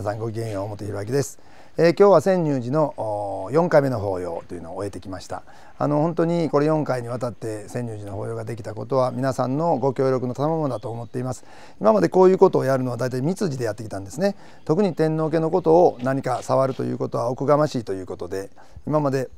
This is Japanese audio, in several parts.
皆さんごきげんよう表弘明です、えー、今日は泉入寺の4回目の法要というのを終えてきましたあの本当にこれ4回にわたって泉入寺の法要ができたことは皆さんのご協力の賜物だと思っています今までこういうことをやるのは大体密事でやってきたんですね特に天皇家のことを何か触るということはおこがましいということで今まで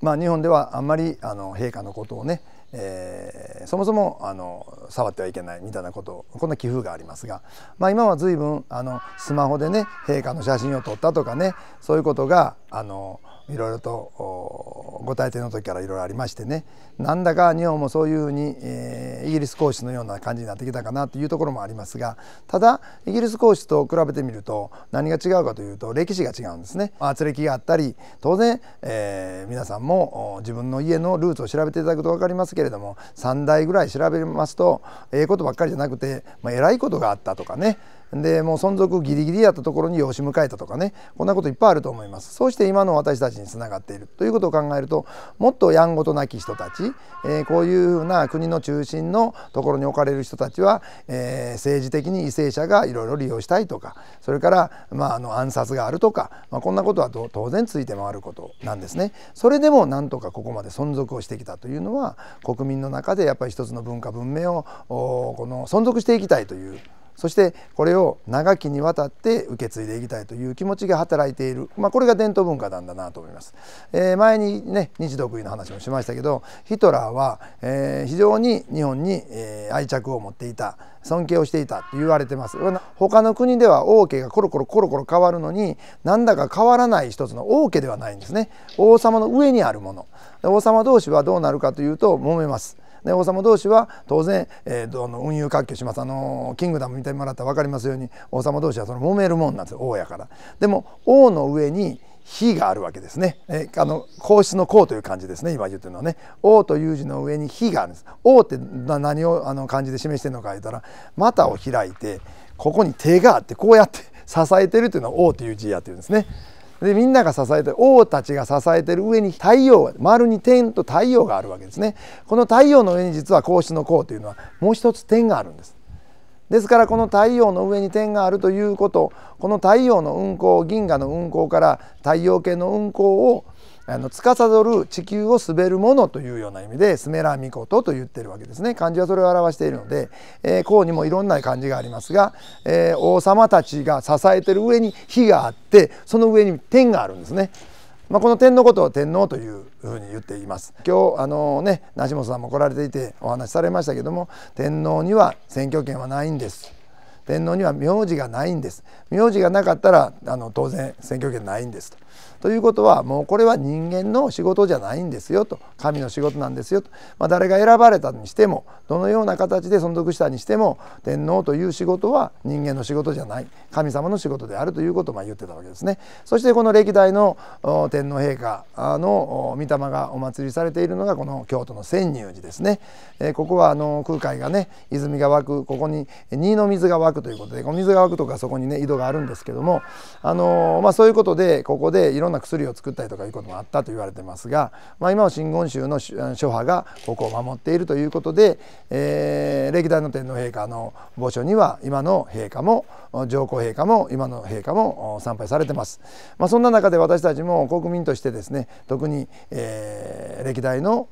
まあ日本ではあんまりあの陛下のことをねえー、そもそもあの触ってはいけないみたいなことこんな寄付がありますが、まあ、今は随分あのスマホでね陛下の写真を撮ったとかねそういうことがあのいろいろとご体験の時からいろいろありましてねなんだか日本もそういうふうに、えー、イギリス公使のような感じになってきたかなというところもありますがただイギリス公使と比べてみると何が違うかというと歴史が違うんですね。圧力があったり当然、えー、皆さんも自分の家のルーツを調べていただくと分かりますけれども3代ぐらい調べますとええー、ことばっかりじゃなくて、まあ、えいことがあったとかねでもう存続ギリギリやったところに養子迎えたとかねこんなこといっぱいあると思いますそうして今の私たちにつながっているということを考えるともっとやんごとなき人たち、えー、こういうふうな国の中心のところに置かれる人たちは、えー、政治的に為政者がいろいろ利用したいとかそれから、まあ、あの暗殺があるとか、まあ、こんなことは当然ついて回ることなんですね。それでもなんとかここまで存続をしてきたというのは国民の中でやっぱり一つの文化文明をこの存続していきたいというそしてこれを長きにわたって受け継いでいきたいという気持ちが働いている、まあ、これが伝統文化なんだなと思います。えー、前にね日独位の話もしましたけどヒトラーは、えー、非常に日本に、えー、愛着を持っていた尊敬をしていたと言われてます。他の国では王家がコロコロコロコロ変わるのになんだか変わらない一つの王家ではないんですね。王様の上にあるもの。王様同士はどうなるかというと揉めます。で王様同士は当然、えー、の運輸割拠しますあのキングダム見てもらったら分かりますように王様同士はその揉めるもんなんですよ王やから。でも王の上に火があるわけですね。えあの皇室の皇という感じですね。今言ってるのはね。王という字の上に火があるんです。王って何をあの漢字で示してるのか言ったら、股を開いてここに手があってこうやって支えてるというのは王という字やってうんですね。でみんなが支えてる王たちが支えてる上に太陽が丸に点と太陽があるわけですねこの太陽の上に実は格子の項というのはもう一つ点があるんですですからこの太陽の上に点があるということこの太陽の運行銀河の運行から太陽系の運行をあの司る地球を滑るものというような意味でスメラミコトと言ってるわけですね漢字はそれを表しているので、えー、こうにもいろんな漢字がありますが、えー、王様たちが支えてる上に火があってその上に天があるんですね。まあ、この天のことを天皇というふうに言っています今日あのね梨本さんも来られていてお話しされましたけども天皇には選挙権はないんです天皇には名字がないんです名字がなかったらあの当然選挙権ないんですと。ということはもうこれは人間の仕事じゃないんですよと神の仕事なんですよと、まあ、誰が選ばれたにしてもどのような形で存続したにしても天皇という仕事は人間の仕事じゃない神様の仕事であるということをま言ってたわけですね。そしてこの歴代の天皇陛下の御霊がお祭りされているのがこの京都の泉入寺ですね。えここはあの空海がね泉が湧くここに新の水が湧くくということでお水が湧くとかそこにね井戸があるんですけども、あのまあ、そういうことでここでいろんな薬を作ったりとかいうこともあったと言われてますが、まあ、今は真言宗の諸派がここを守っているということで、え歴代の天皇陛下の墓所には今の陛下も上皇陛下も今の陛下も参拝されてます。まあ、そんな中で私たちも国民としてですね特に、え歴代の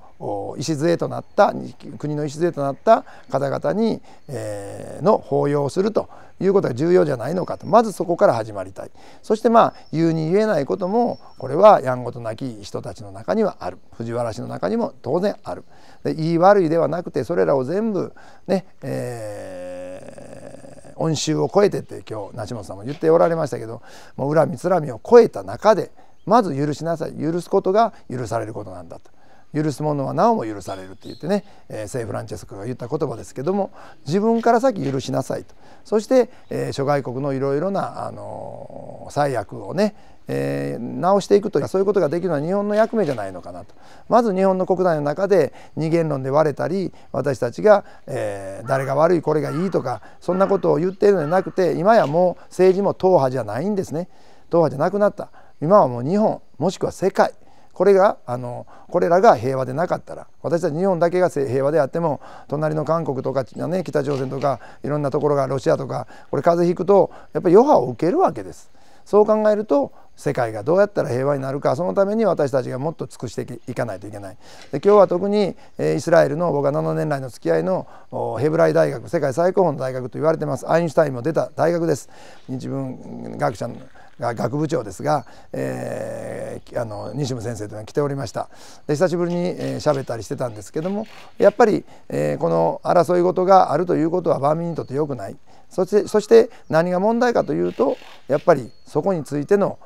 礎となった国の礎となった方々に、えー、の抱擁をするということが重要じゃないのかとまずそこから始まりたいそしてまあ言うに言えないこともこれはやんごとなき人たちの中にはある藤原氏の中にも当然あるで言い悪いではなくてそれらを全部ね、えー、恩衆を超えてって今日梨本さんも言っておられましたけどもう恨みつらみを超えた中でまず許しなさい許すことが許されることなんだと許すのはなおも許されるって言ってね、えー、聖フランチェスコが言った言葉ですけども自分から先許しなさいとそして、えー、諸外国のいろいろな、あのー、悪をね、えー、直していくというそういうことができるのは日本の役目じゃないのかなとまず日本の国内の中で二元論で割れたり私たちが、えー、誰が悪いこれがいいとかそんなことを言っているのではなくて今やもう政治も党派じゃないんですね党派じゃなくなった今はもう日本もしくは世界これがあのこれらが平和でなかったら私たち日本だけが平和であっても隣の韓国とか、ね、北朝鮮とかいろんなところがロシアとかこれ風邪ひくとやっぱり余波を受けるわけです。そう考えると世界がどうやったら平和になるかそのために私たちがもっと尽くしていかないといけないで今日は特に、えイスラエルの僕は7年来の付き合いのヘブライ大学世界最高峰の大学と言われてますアインシュタインも出た大学です日文学者のが学部長ですが、えー、あの西村先生というのが来ておりましたで久しぶりに喋、えー、ったりしてたんですけどもやっぱり、えー、この争い事があるということは万民にとって良くないそしてそして何が問題かというとやっぱりそこについての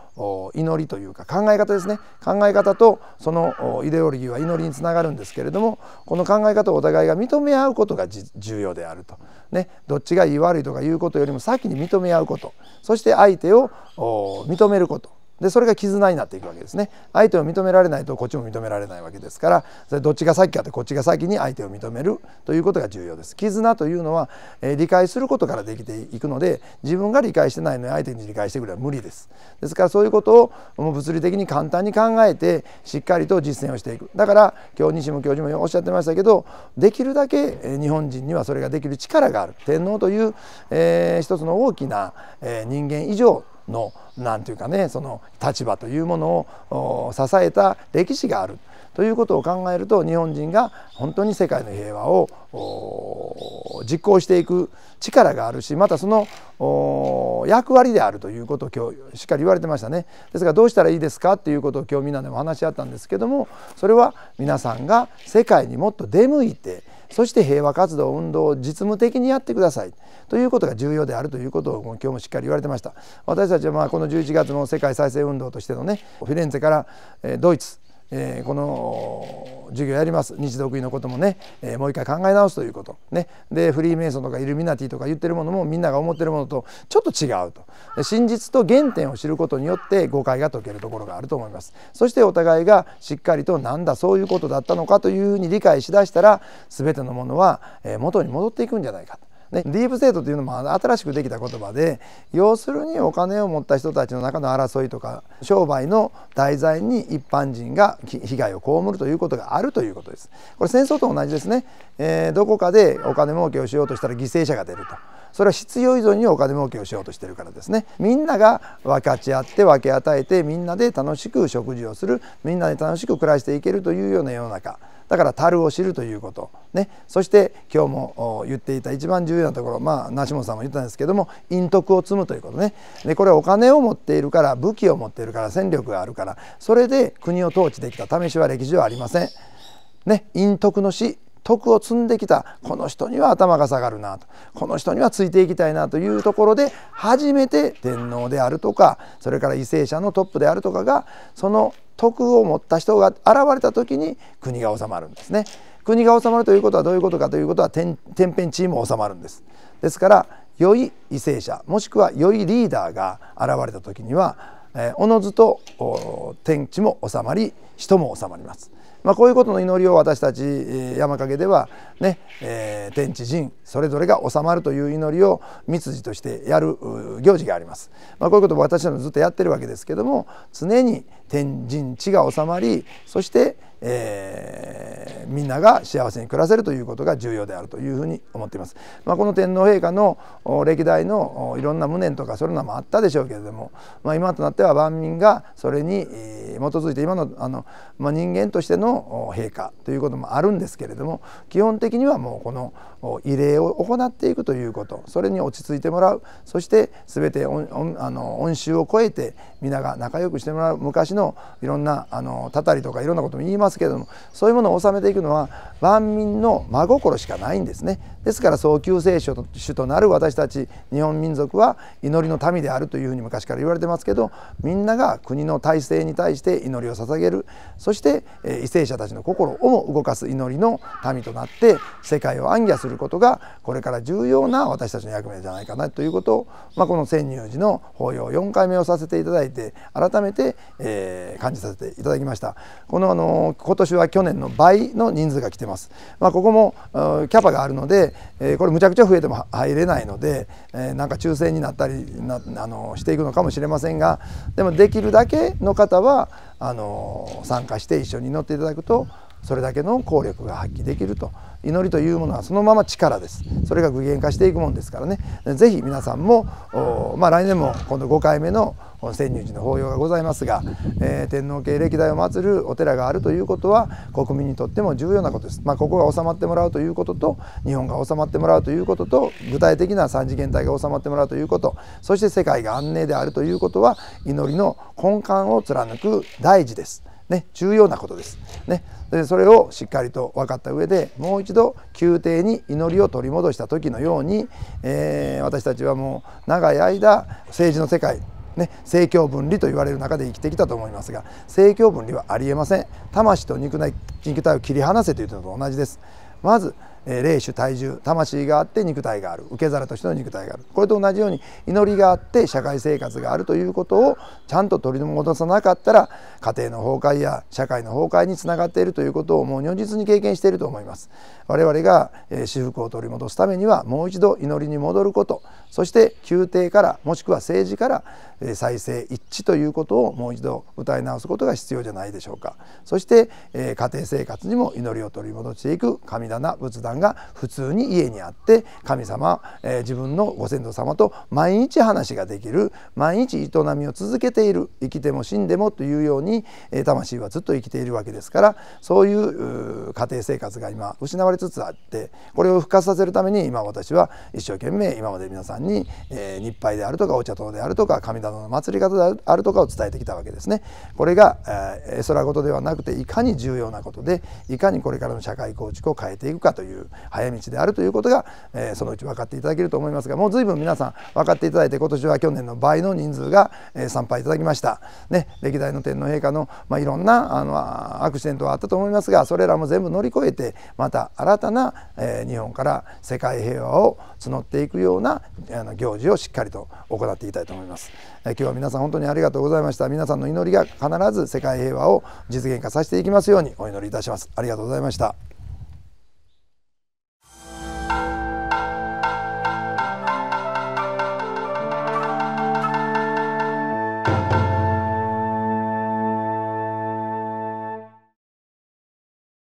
祈りというか考え方ですね考え方とそのイデオロギーは祈りにつながるんですけれどもこの考え方をお互いが認め合うことが重要であると、ね、どっちがいい悪いとかいうことよりも先に認め合うことそして相手を認めることでそれが絆になっていくわけですね相手を認められないとこっちも認められないわけですからそれどっちが先かってこっちが先に相手を認めるということが重要です絆というのは、えー、理解することからできていくので自分が理解してないのに相手に理解してくれは無理ですですからそういうことをもう物理的に簡単に考えてしっかりと実践をしていくだから今日西も教授もおっしゃってましたけどできるだけ日本人にはそれができる力がある天皇という、えー、一つの大きな、えー、人間以上の何ていうかねその立場というものを支えた歴史があるということを考えると日本人が本当に世界の平和を実行していく力があるしまたその役割であるということを今日しっかり言われてましたねですからどうしたらいいですかということを今日みんなでも話し合ったんですけどもそれは皆さんが世界にもっと出向いてそして平和活動運動を実務的にやってくださいということが重要であるということを今日もしっかり言われてました私たちはまあこの11月の世界再生運動としてのねフィレンツェからドイツえー、この授業やります日独位のこともね、えー、もう一回考え直すということ、ね、でフリーメイソンとかイルミナティとか言ってるものもみんなが思ってるものとちょっと違うと真実と原点を知ることによって誤解が解けるところがあると思いますそしてお互いがしっかりとなんだそういうことだったのかというふうに理解しだしたら全てのものは元に戻っていくんじゃないかと。ね、ディープステートというのも新しくできた言葉で要するにお金を持った人たちの中の争いとか商売の題材に一般人が被害を被るということがあるということです。これ戦争と同じですね、えー、どこかでお金儲けをしようとしたら犠牲者が出ると。それは必要以上にお金儲けをしようとしてるからですねみんなが分かち合って分け与えてみんなで楽しく食事をするみんなで楽しく暮らしていけるというような世の中だから樽を知るということ、ね、そして今日も言っていた一番重要なところまあ梨本さんも言ったんですけども陰徳を積むということねでこれはお金を持っているから武器を持っているから戦力があるからそれで国を統治できた試しは歴史はありません。ね、陰徳の死徳を積んできたこの人には頭が下がるなとこの人にはついていきたいなというところで初めて天皇であるとかそれから為政者のトップであるとかがその徳を持った人が現れた時に国が治まるんですね。国が治まるということはどういうことかということは天変地異も治まるんです。ですから良い為政者もしくは良いリーダーが現れた時にはおのずと天地も治まり人も治まります。まあ、こういうことの祈りを私たち山陰ではね、えー、天地人それぞれが収まるという祈りを道筋としてやる行事があります。まあ、こういうことを私たちもずっとやってるわけですけども常に天人地が収まりそしてえー、みんなが幸せに暮らせるということが重要であるというふうに思っています。まあ、この天皇陛下の歴代のいろんな無念とかそういうのもあったでしょうけれども、まあ、今となっては万民がそれに基づいて今のあの、まあ、人間としての陛下ということもあるんですけれども基本的にはもうこの慰霊を行っていくということそれに落ち着いてもらうそして全てあの恩衆を超えて皆が仲良くしてもらう昔のいろんなあのたたりとかいろんなことも言いますますけれどもそういうものを収めていくのは万民の真心しかないんですねですからそう救世主となる私たち日本民族は祈りの民であるというふうに昔から言われてますけどみんなが国の体制に対して祈りを捧げるそして為政者たちの心をも動かす祈りの民となって世界を暗夜することがこれから重要な私たちの役目じゃないかなということを、まあ、この千入寺の法要4回目をさせていただいて改めて、えー、感じさせていただきました。このあの今年は去年の倍の人数が来てます、まあ、ここもキャパがあるので、えこれむちゃくちゃ増えても入れないので、えなんか抽選になったりなあのしていくのかもしれませんがでもできるだけの方はあの参加して一緒に乗っていただくと、うんそれだけの効力が発揮できると祈りというものはそのまま力ですそれが具現化していくもんですからね是非皆さんも、まあ、来年も今度5回目の潜入時の法要がございますが、えー、天皇系歴代を祀るお寺があるということは国民にとっても重要なことです、まあ、ここが収まってもらうということと日本が収まってもらうということと具体的な三次元体が収まってもらうということそして世界が安寧であるということは祈りの根幹を貫く大事です。ね、重要なことです。ね、でそれをしっかりと分かった上でもう一度宮廷に祈りを取り戻した時のように、えー、私たちはもう長い間政治の世界ね、政教分離と言われる中で生きてきたと思いますが政教分離はありえません魂と肉体を切り離せというのと同じですまず霊種体重魂があって肉体がある受け皿としての肉体があるこれと同じように祈りがあって社会生活があるということをちゃんと取り戻さなかったら家庭の崩壊や社会の崩壊につながっているということをもう如実に経験していると思います我々が私服を取り戻すためにはもう一度祈りに戻ることそして宮廷からもしくは政治から再生一致ということをもう一度歌い直すことが必要じゃないでしょうかそして家庭生活にも祈りを取り戻していく神棚仏壇が普通に家にあって神様、えー、自分のご先祖様と毎日話ができる毎日営みを続けている生きても死んでもというように、えー、魂はずっと生きているわけですからそういう家庭生活が今失われつつあってこれを復活させるために今私は一生懸命今まで皆さんに、えー、日配であるとかお茶糖であるとか神棚の祭り方であるとかを伝えてきたわけですね。これが、えー、空事ではなくていかに重要なことでいかにこれからの社会構築を変えていくかといういう早道であるということが、えー、そのうち分かっていただけると思いますがもう随分皆さん分かっていただいて今年は去年の倍の人数が、えー、参拝いただきました、ね、歴代の天皇陛下の、まあ、いろんなあのアクシデントはあったと思いますがそれらも全部乗り越えてまた新たな、えー、日本から世界平和を募っていくようなあの行事をしっかりと行っていきたいと思います。え今日は皆さん本当にありがとうございました皆さんの祈りが必ず世界平和を実現化させていきますようにお祈りいたしますありがとうございました